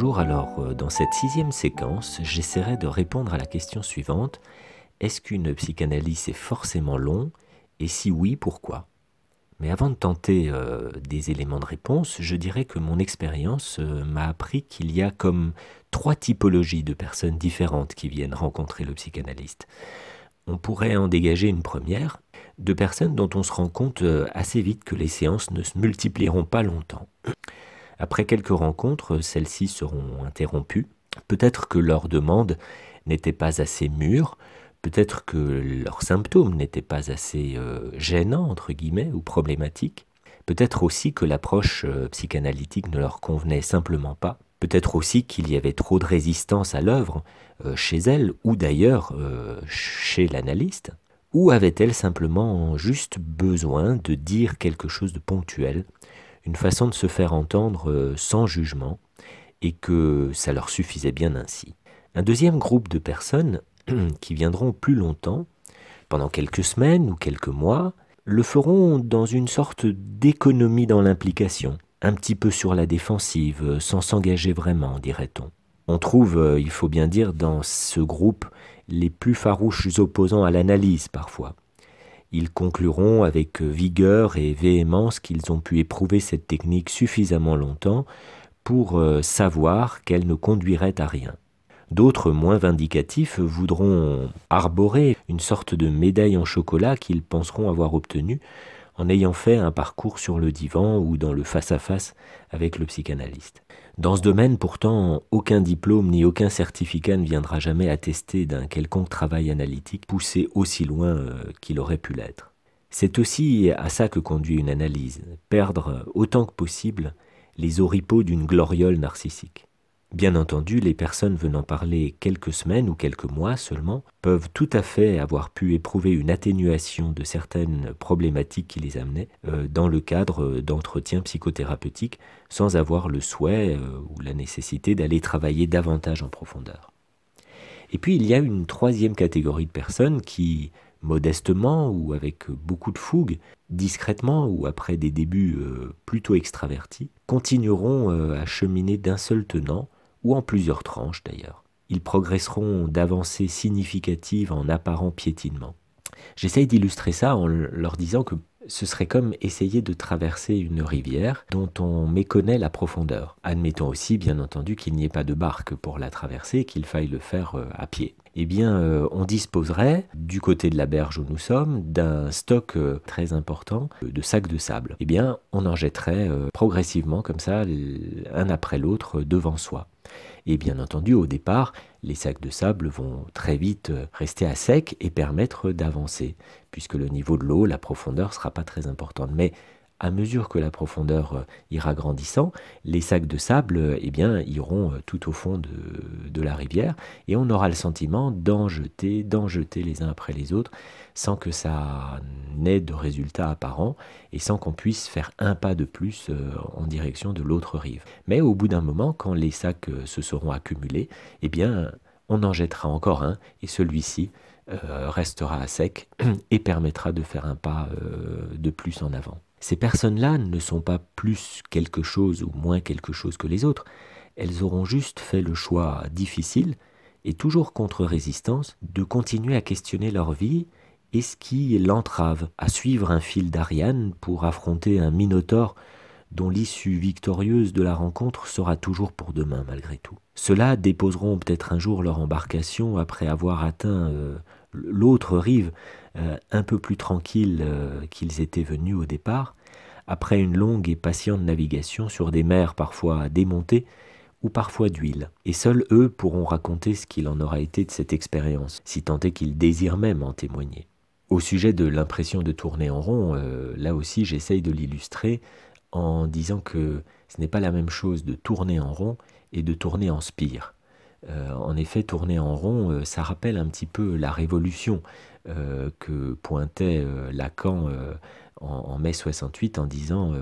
Bonjour, alors euh, dans cette sixième séquence, j'essaierai de répondre à la question suivante. Est-ce qu'une psychanalyse est forcément longue Et si oui, pourquoi Mais avant de tenter euh, des éléments de réponse, je dirais que mon expérience euh, m'a appris qu'il y a comme trois typologies de personnes différentes qui viennent rencontrer le psychanalyste. On pourrait en dégager une première, de personnes dont on se rend compte assez vite que les séances ne se multiplieront pas longtemps. Après quelques rencontres, celles-ci seront interrompues. Peut-être que leurs demande n'était pas assez mûre, peut-être que leurs symptômes n'étaient pas assez euh, gênants, entre guillemets, ou problématiques. Peut-être aussi que l'approche euh, psychanalytique ne leur convenait simplement pas. Peut-être aussi qu'il y avait trop de résistance à l'œuvre euh, chez elle ou d'ailleurs chez l'analyste. Ou avait-elle simplement juste besoin de dire quelque chose de ponctuel une façon de se faire entendre euh, sans jugement, et que ça leur suffisait bien ainsi. Un deuxième groupe de personnes qui viendront plus longtemps, pendant quelques semaines ou quelques mois, le feront dans une sorte d'économie dans l'implication, un petit peu sur la défensive, sans s'engager vraiment, dirait-on. On trouve, euh, il faut bien dire, dans ce groupe les plus farouches opposants à l'analyse parfois. Ils concluront avec vigueur et véhémence qu'ils ont pu éprouver cette technique suffisamment longtemps pour euh, savoir qu'elle ne conduirait à rien. D'autres, moins vindicatifs, voudront arborer une sorte de médaille en chocolat qu'ils penseront avoir obtenue en ayant fait un parcours sur le divan ou dans le face-à-face avec le psychanalyste. Dans ce domaine, pourtant, aucun diplôme ni aucun certificat ne viendra jamais attester d'un quelconque travail analytique poussé aussi loin euh, qu'il aurait pu l'être. C'est aussi à ça que conduit une analyse, perdre autant que possible les oripeaux d'une gloriole narcissique. Bien entendu, les personnes venant parler quelques semaines ou quelques mois seulement peuvent tout à fait avoir pu éprouver une atténuation de certaines problématiques qui les amenaient euh, dans le cadre euh, d'entretiens psychothérapeutiques sans avoir le souhait euh, ou la nécessité d'aller travailler davantage en profondeur. Et puis il y a une troisième catégorie de personnes qui, modestement ou avec beaucoup de fougue, discrètement ou après des débuts plutôt extravertis, continueront à cheminer d'un seul tenant ou en plusieurs tranches d'ailleurs. Ils progresseront d'avancées significatives en apparent piétinement. J'essaye d'illustrer ça en leur disant que ce serait comme essayer de traverser une rivière dont on méconnaît la profondeur. Admettons aussi, bien entendu, qu'il n'y ait pas de barque pour la traverser et qu'il faille le faire euh, à pied eh bien, euh, on disposerait, du côté de la berge où nous sommes, d'un stock euh, très important euh, de sacs de sable. Eh bien, on en jetterait progressivement, comme ça, un après l'autre, devant soi. Et bien entendu, au départ, les sacs de sable vont très vite rester à sec et permettre d'avancer, puisque le niveau de l'eau, la profondeur, sera pas très importante. Mais à mesure que la profondeur euh, ira grandissant, les sacs de sable euh, eh bien, iront euh, tout au fond de, la rivière et on aura le sentiment d'en jeter, d'en jeter les uns après les autres sans que ça n'ait de résultat apparent et sans qu'on puisse faire un pas de plus en direction de l'autre rive. Mais au bout d'un moment, quand les sacs se seront accumulés, eh bien, on en jettera encore un et celui-ci restera à sec et permettra de faire un pas de plus en avant. Ces personnes-là ne sont pas plus quelque chose ou moins quelque chose que les autres, elles auront juste fait le choix difficile, et toujours contre résistance, de continuer à questionner leur vie et ce qui l'entrave à suivre un fil d'Ariane pour affronter un Minotaure dont l'issue victorieuse de la rencontre sera toujours pour demain malgré tout. Ceux-là déposeront peut-être un jour leur embarcation après avoir atteint euh, l'autre rive, euh, un peu plus tranquilles euh, qu'ils étaient venus au départ, après une longue et patiente navigation sur des mers parfois démontées ou parfois d'huile, et seuls eux pourront raconter ce qu'il en aura été de cette expérience, si tant est qu'ils désirent même en témoigner. Au sujet de l'impression de tourner en rond, euh, là aussi j'essaye de l'illustrer en disant que ce n'est pas la même chose de tourner en rond et de tourner en spire. Euh, en effet, tourner en rond, euh, ça rappelle un petit peu la révolution euh, que pointait Lacan en, mai 68 en disant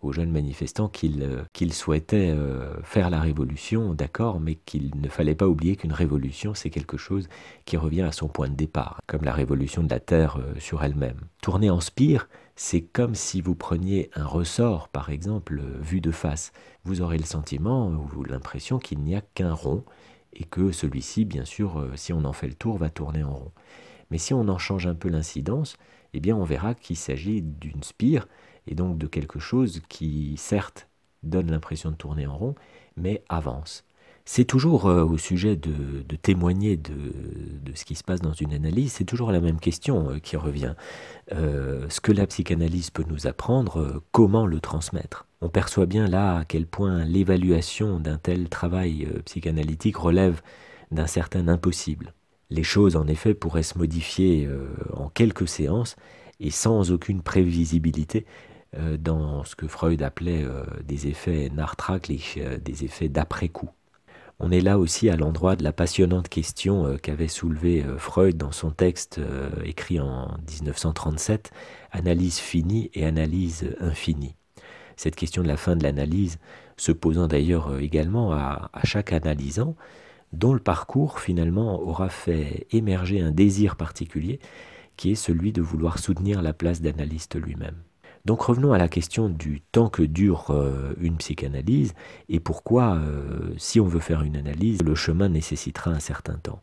aux, jeunes manifestants qu'ils souhaitait souhaitaient faire la révolution, d'accord, mais qu'il ne fallait pas oublier qu'une révolution, c'est quelque chose qui revient à son point de départ, comme la révolution de la Terre sur elle-même. Tourner en spire, c'est comme si vous preniez un ressort, par exemple, euh, vu de face. Vous aurez le sentiment ou l'impression qu'il n'y a qu'un rond et que celui-ci, bien sûr, euh, si on en fait le tour, va tourner en rond. Mais si on en change un peu l'incidence, eh bien on verra qu'il s'agit d'une spire et donc de quelque chose qui, certes, donne l'impression de tourner en rond, mais avance. C'est toujours euh, au sujet de, témoigner de, ce qui se passe dans une analyse, c'est toujours la même question euh, qui revient. Euh, ce que la psychanalyse peut nous apprendre, comment le transmettre On perçoit bien là à quel point l'évaluation d'un tel travail psychanalytique relève d'un certain impossible. Les choses en effet pourraient se modifier en quelques séances et sans aucune prévisibilité, dans ce que Freud appelait des effets et des effets d'après-coup on est là aussi à l'endroit de la passionnante question euh, qu'avait soulevée euh, Freud dans son texte euh, écrit en 1937, Analyse finie et analyse infinie. Cette question de la fin de l'analyse se posant d'ailleurs également à chaque analysant, dont le parcours finalement aura fait émerger un désir particulier qui est celui de vouloir soutenir la place d'analyste lui-même. Donc revenons à la question du temps que dure euh, une psychanalyse et pourquoi, euh, si on veut faire une analyse, le chemin nécessitera un certain temps.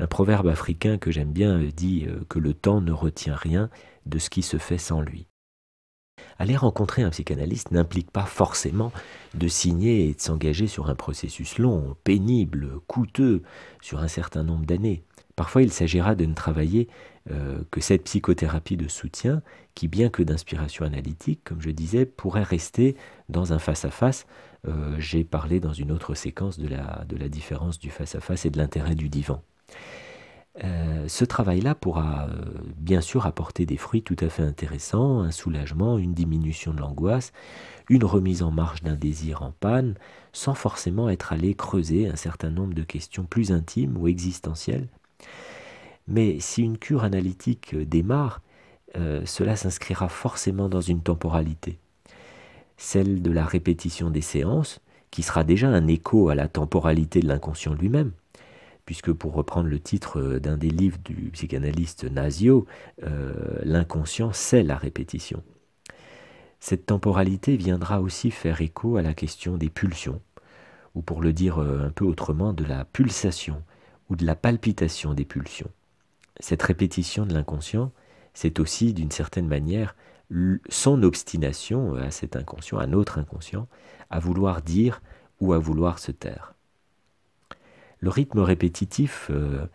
Un proverbe africain que j'aime bien euh, dit que le temps ne retient rien de ce qui se fait sans lui. Aller rencontrer un psychanalyste n'implique pas forcément de signer et de s'engager sur un processus long, pénible, coûteux, sur un certain nombre d'années. Parfois, il s'agira de ne travailler euh, que cette psychothérapie de soutien qui, bien que d'inspiration analytique, comme je disais, pourrait rester dans un face-à-face. Euh, j'ai parlé dans une autre séquence de la, différence du face-à-face et de l'intérêt du divan. Euh, ce travail-là pourra bien sûr apporter des fruits tout à fait intéressants, un soulagement, une diminution de l'angoisse, une remise en marche d'un désir en panne, sans forcément être allé creuser un certain nombre de questions plus intimes ou existentielles mais si une cure analytique euh, démarre, euh, cela s'inscrira forcément dans une temporalité, celle de la répétition des séances, qui sera déjà un écho à la temporalité de l'inconscient lui-même, puisque pour reprendre le titre euh, d'un des livres du psychanalyste Nasio, l'inconscient sait la répétition. Cette temporalité viendra aussi faire écho à la question des pulsions, ou pour le dire un peu autrement, de la pulsation, ou de la palpitation des pulsions. Cette répétition de l'inconscient, c'est aussi d'une certaine manière son obstination euh, à cet inconscient, à notre inconscient, à vouloir dire ou à vouloir se taire. Le rythme répétitif euh,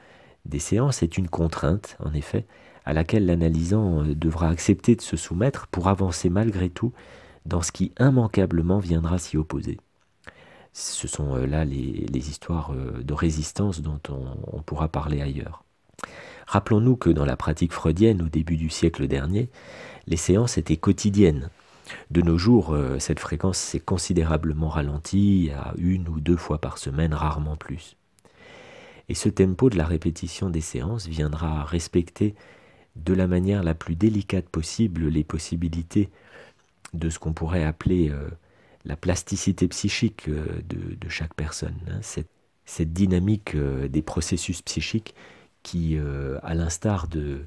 des séances est une contrainte, en effet, à laquelle l'analysant euh, devra accepter de se soumettre pour avancer malgré tout dans ce qui immanquablement viendra s'y opposer. Ce sont euh, là les, histoires euh, de résistance dont on, on pourra parler ailleurs. Rappelons-nous que dans la pratique freudienne au début du siècle dernier, les séances étaient quotidiennes. De nos jours, euh, cette fréquence s'est considérablement ralentie à une ou deux fois par semaine, rarement plus. Et ce tempo de la répétition des séances viendra respecter de la manière la plus délicate possible les possibilités de ce qu'on pourrait appeler la plasticité psychique euh, de, chaque personne, hein, cette, dynamique euh, des processus psychiques qui, euh, à l'instar de,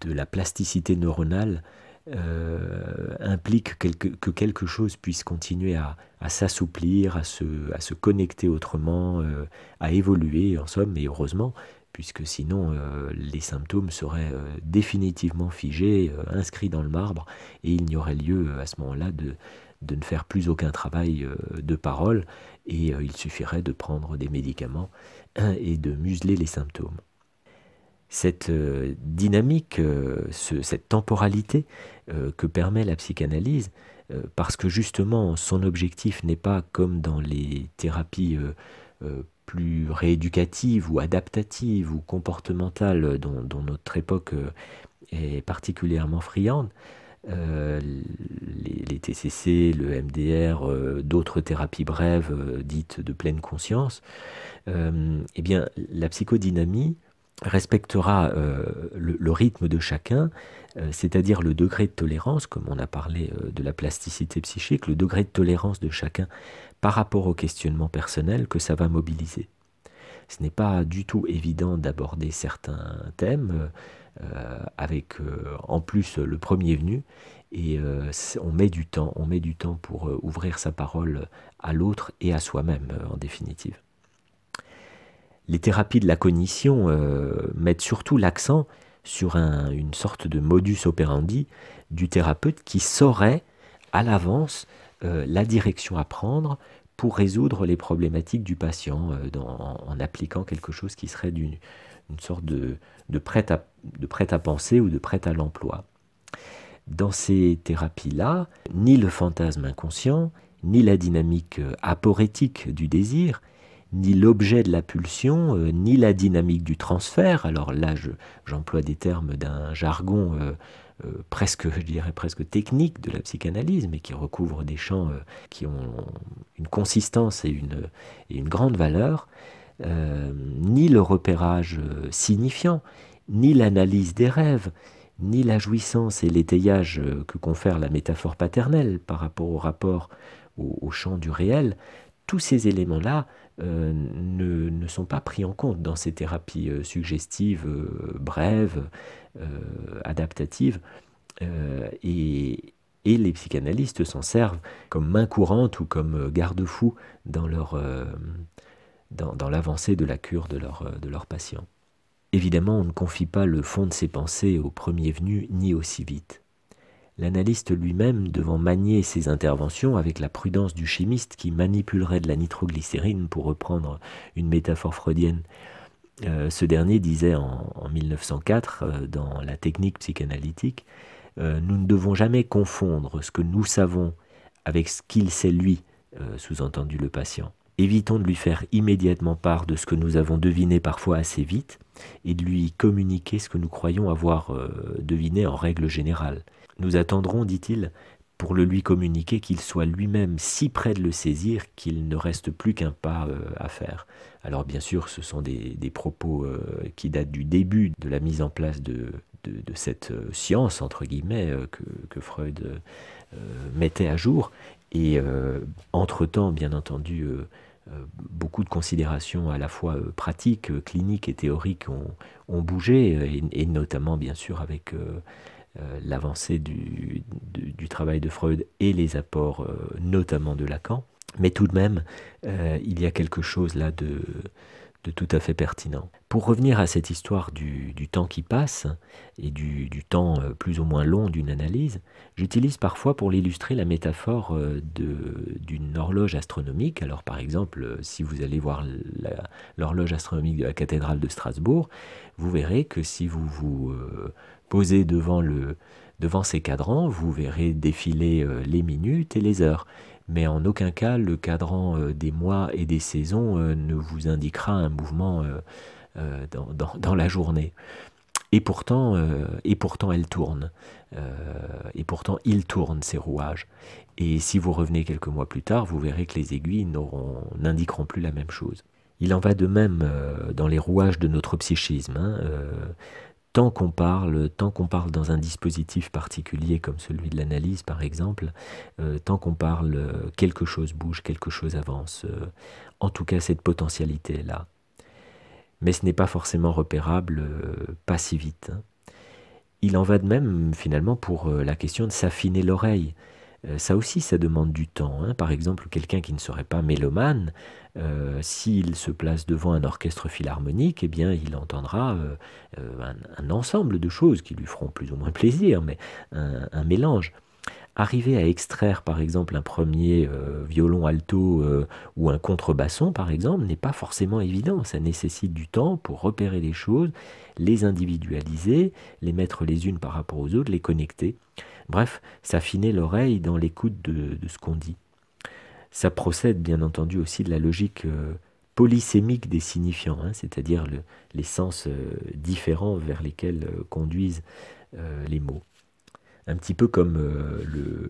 de, la plasticité neuronale, implique que quelque chose puisse continuer à, s'assouplir, à se, à se, connecter autrement, à évoluer en somme, et heureusement, puisque sinon les symptômes seraient définitivement figés, inscrits dans le marbre, et il n'y aurait lieu à ce moment-là de, de ne faire plus aucun travail euh, de parole et euh, il suffirait de prendre des médicaments hein, et de museler les symptômes. Cette euh, dynamique, cette temporalité que permet la psychanalyse, parce que justement son objectif n'est pas comme dans les thérapies plus rééducatives ou adaptatives ou comportementales dont notre époque est particulièrement friande, euh, les, TCC, le MDR, euh, d'autres thérapies brèves euh, dites de pleine conscience, eh bien, la psychodynamie respectera le, le, rythme de chacun, c'est-à-dire le degré de tolérance, comme on a parlé de la plasticité psychique, le degré de tolérance de chacun par rapport au questionnement personnel que ça va mobiliser. Ce n'est pas du tout évident d'aborder certains thèmes euh, avec euh, en plus le premier venu. Et euh, on met du temps, on met du temps pour ouvrir sa parole à l'autre et à soi-même en définitive. Les thérapies de la cognition mettent surtout l'accent sur une sorte de modus operandi du thérapeute qui saurait à l'avance la direction à prendre pour résoudre les problématiques du patient en, en, appliquant quelque chose qui serait d'une une sorte de, de prête à, penser ou de prête à l'emploi. Dans ces thérapies-là, ni le fantasme inconscient, ni la dynamique euh, aporétique du désir, ni l'objet de la pulsion, euh, ni la dynamique du transfert. Alors là, j'emploie des termes d'un jargon euh, presque, je dirais presque technique de la psychanalyse, mais qui recouvre des champs qui ont une consistance et une, et une grande valeur. Euh, ni le repérage euh, signifiant, ni l'analyse des rêves, ni la jouissance et l'étayage euh, que confère la métaphore paternelle par rapport au rapport au, champ du réel, tous ces éléments-là ne, sont pas pris en compte dans ces thérapies suggestives, brèves, adaptatives, et, et, les psychanalystes s'en servent comme main courante ou comme garde-fou dans leur dans, l'avancée de la cure de leur euh, patient. Évidemment, on ne confie pas le fond de ses pensées au premier venu ni aussi vite. L'analyste lui-même, devant manier ses interventions avec la prudence du chimiste qui manipulerait de la nitroglycérine, pour reprendre une métaphore freudienne, euh, ce dernier disait en, 1904 euh, dans la technique psychanalytique, nous ne devons jamais confondre ce que nous savons avec ce qu'il sait lui, sous-entendu le patient évitons de lui faire immédiatement part de ce que nous avons deviné parfois assez vite, et de lui communiquer ce que nous croyons avoir euh, deviné en règle générale. Nous attendrons, dit-il, pour le lui communiquer qu'il soit lui-même si près de le saisir qu'il ne reste plus qu'un pas euh, à faire. Alors bien sûr, ce sont des, propos euh, qui datent du début de la mise en place de, cette science, entre guillemets, que, que Freud mettait à jour. Et entre-temps, bien entendu, euh, beaucoup de considérations à la fois euh, pratiques, euh, cliniques et théoriques ont, bougé, et, notamment bien sûr avec l'avancée du, travail de Freud et les apports notamment de Lacan. Mais tout de même, il y a quelque chose là de de tout à fait pertinent. Pour revenir à cette histoire du, temps qui passe et du, du, temps euh, plus ou moins long d'une analyse, j'utilise parfois pour l'illustrer la métaphore euh, d'une horloge astronomique. Alors par exemple, euh, si vous allez voir l'horloge astronomique de la cathédrale de Strasbourg, vous verrez que si vous vous Posé devant, le, devant ces cadrans, vous verrez défiler euh, les minutes et les heures. Mais en aucun cas, le cadran euh, des mois et des saisons euh, ne vous indiquera un mouvement dans, la journée. Et pourtant, et pourtant elle tourne. et pourtant, il tourne ces rouages. Et si vous revenez quelques mois plus tard, vous verrez que les aiguilles n'indiqueront plus la même chose. Il en va de même dans les rouages de notre psychisme. Hein, tant qu'on parle, tant qu'on parle dans un dispositif particulier comme celui de l'analyse par exemple, euh, tant qu'on parle, euh, quelque chose bouge, quelque chose avance. Euh, en tout cas, cette potentialité est là. Mais ce n'est pas forcément repérable pas si vite. Hein. Il en va de même finalement pour la question de s'affiner l'oreille. Euh, ça aussi, ça demande du temps. Hein. Par exemple, quelqu'un qui ne serait pas mélomane, euh, s'il se place devant un orchestre philharmonique, eh bien, il entendra euh, un, ensemble de choses qui lui feront plus ou moins plaisir, mais un mélange arriver à extraire par exemple un premier euh, violon alto euh, ou un contrebasson par exemple n'est pas forcément évident. Ça nécessite du temps pour repérer les choses, les individualiser, les mettre les unes par rapport aux autres, les connecter. Bref, s'affiner l'oreille dans l'écoute de, de, ce qu'on dit. Ça procède bien entendu aussi de la logique euh, polysémique des signifiants, hein, c'est-à-dire les sens différents vers lesquels conduisent les mots un petit peu comme euh,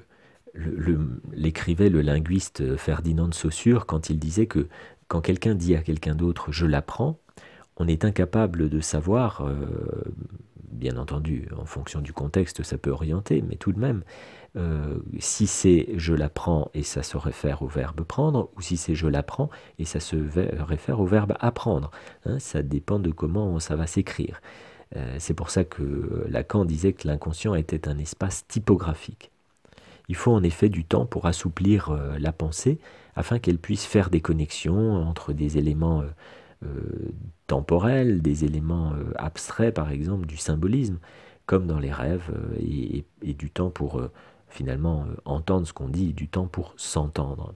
l'écrivait le, linguiste Ferdinand de Saussure quand il disait que quand quelqu'un dit à quelqu'un d'autre je l'apprends, on est incapable de savoir, euh, bien entendu, en fonction du contexte, ça peut orienter, mais tout de même, euh, si c'est je l'apprends et ça se réfère au verbe prendre, ou si c'est je l'apprends et ça se réfère au verbe apprendre. Hein, ça dépend de comment ça va s'écrire. Euh, c'est pour ça que Lacan disait que l'inconscient était un espace typographique. Il faut en effet du temps pour assouplir euh, la pensée afin qu'elle puisse faire des connexions entre des éléments euh, temporels, des éléments abstraits par exemple, du symbolisme, comme dans les rêves, et, du temps pour finalement entendre ce qu'on dit, du temps pour s'entendre.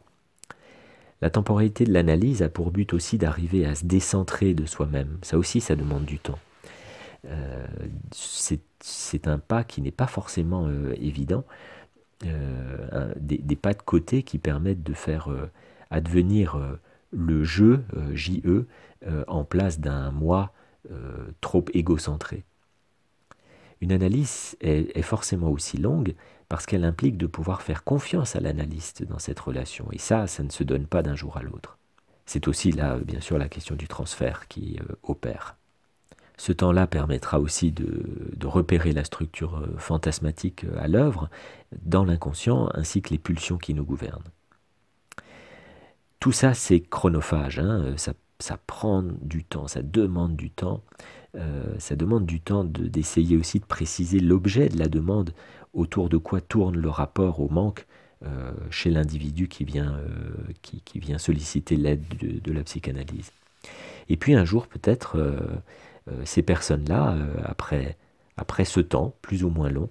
La temporalité de l'analyse a pour but aussi d'arriver à se décentrer de soi-même. Ça aussi, ça demande du temps. Euh, c'est un pas qui n'est pas forcément euh, évident, euh, des, pas de côté qui permettent de faire advenir le jeu, JE, en place d'un moi trop égocentré. Une analyse est, est forcément aussi longue parce qu'elle implique de pouvoir faire confiance à l'analyste dans cette relation, et ça, ça ne se donne pas d'un jour à l'autre. C'est aussi là, bien sûr, la question du transfert qui opère. Ce temps-là permettra aussi de, repérer la structure euh, fantasmatique euh, à l'œuvre dans l'inconscient ainsi que les pulsions qui nous gouvernent. Tout ça, c'est chronophage, hein, euh, ça, prend du temps, ça demande du temps, ça demande du temps d'essayer aussi de préciser l'objet de la demande, autour de quoi tourne le rapport au manque chez l'individu qui, vient, qui, vient solliciter l'aide de, la psychanalyse. Et puis un jour, peut-être euh, ces personnes-là, euh, après, après ce temps, plus ou moins long,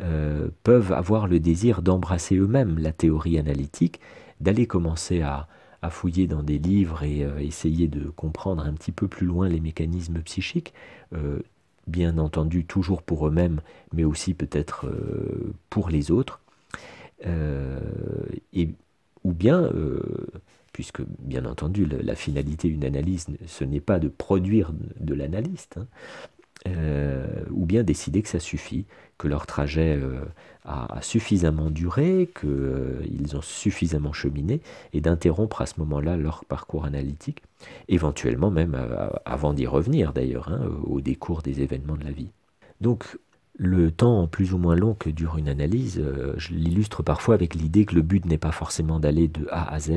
euh, peuvent avoir le désir d'embrasser eux-mêmes la théorie analytique, d'aller commencer à, fouiller dans des livres et essayer de comprendre un petit peu plus loin les mécanismes psychiques, bien entendu toujours pour eux-mêmes, mais aussi peut-être pour les autres, et, ou bien puisque bien entendu la finalité d'une analyse, ce n'est pas de produire de l'analyste, hein, euh, ou bien décider que ça suffit, que leur trajet euh, a, suffisamment duré, qu'ils euh, ont suffisamment cheminé, et d'interrompre à ce moment-là leur parcours analytique, éventuellement même avant d'y revenir d'ailleurs, hein, au décours des événements de la vie. Donc le temps plus ou moins long que dure une analyse, euh, je l'illustre parfois avec l'idée que le but n'est pas forcément d'aller de A à Z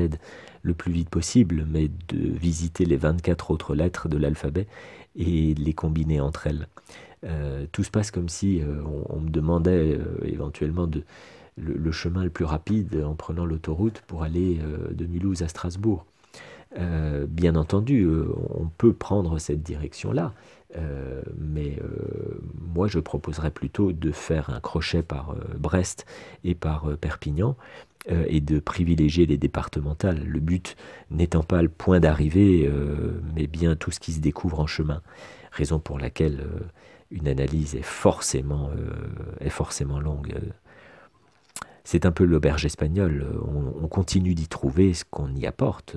le plus vite possible, mais de visiter les 24 autres lettres de l'alphabet et les combiner entre elles. Euh, tout se passe comme si euh, on, me demandait éventuellement le, le, chemin le plus rapide en prenant l'autoroute pour aller de Mulhouse à Strasbourg. bien entendu, on peut prendre cette direction-là, euh, mais euh, moi, je proposerais plutôt de faire un crochet par euh, Brest et par Perpignan et de privilégier les départementales. Le but n'étant pas le point d'arrivée, mais bien tout ce qui se découvre en chemin. Raison pour laquelle une analyse est forcément, est forcément longue. C'est un peu l'auberge espagnole. on continue d'y trouver ce qu'on y apporte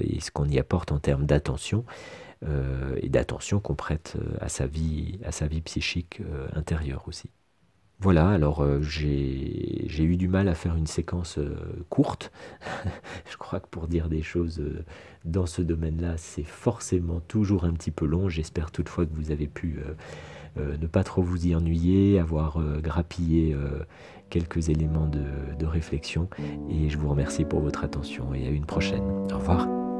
et ce qu'on y apporte en termes d'attention euh, et d'attention qu'on prête euh, à sa vie, psychique euh, intérieure aussi. Voilà, alors j'ai eu du mal à faire une séquence courte. Je crois que pour dire des choses dans ce domaine-là, c'est forcément toujours un petit peu long. J'espère toutefois que vous avez pu ne pas trop vous y ennuyer, avoir grappillé quelques éléments de, de réflexion. Et je vous remercie pour votre attention et à une prochaine. Au revoir.